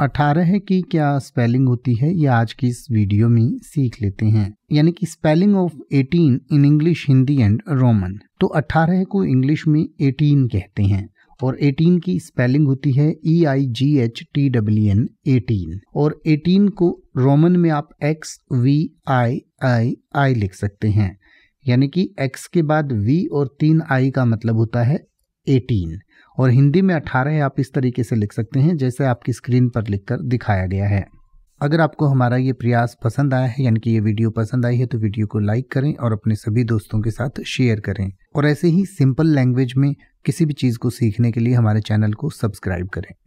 अठारह की क्या स्पेलिंग होती है ये आज की इस वीडियो में सीख लेते हैं यानी कि spelling of eighteen in English Hindi and Roman तो अठारह को इंग्लिश में एटीन कहते हैं और 18 की स्पेलिंग होती है E I G H T W N eighteen और 18 को रोमन में आप एक्स वी आई आई आई लिख सकते हैं यानी कि एक्स के बाद वी और तीन आई का मतलब होता है एटीन और हिंदी में अठारह आप इस तरीके से लिख सकते हैं जैसे आपकी स्क्रीन पर लिख कर दिखाया गया है अगर आपको हमारा ये प्रयास पसंद आया है यानी कि ये वीडियो पसंद आई है तो वीडियो को लाइक करें और अपने सभी दोस्तों के साथ शेयर करें और ऐसे ही सिंपल लैंग्वेज में किसी भी चीज़ को सीखने के लिए हमारे चैनल को सब्सक्राइब करें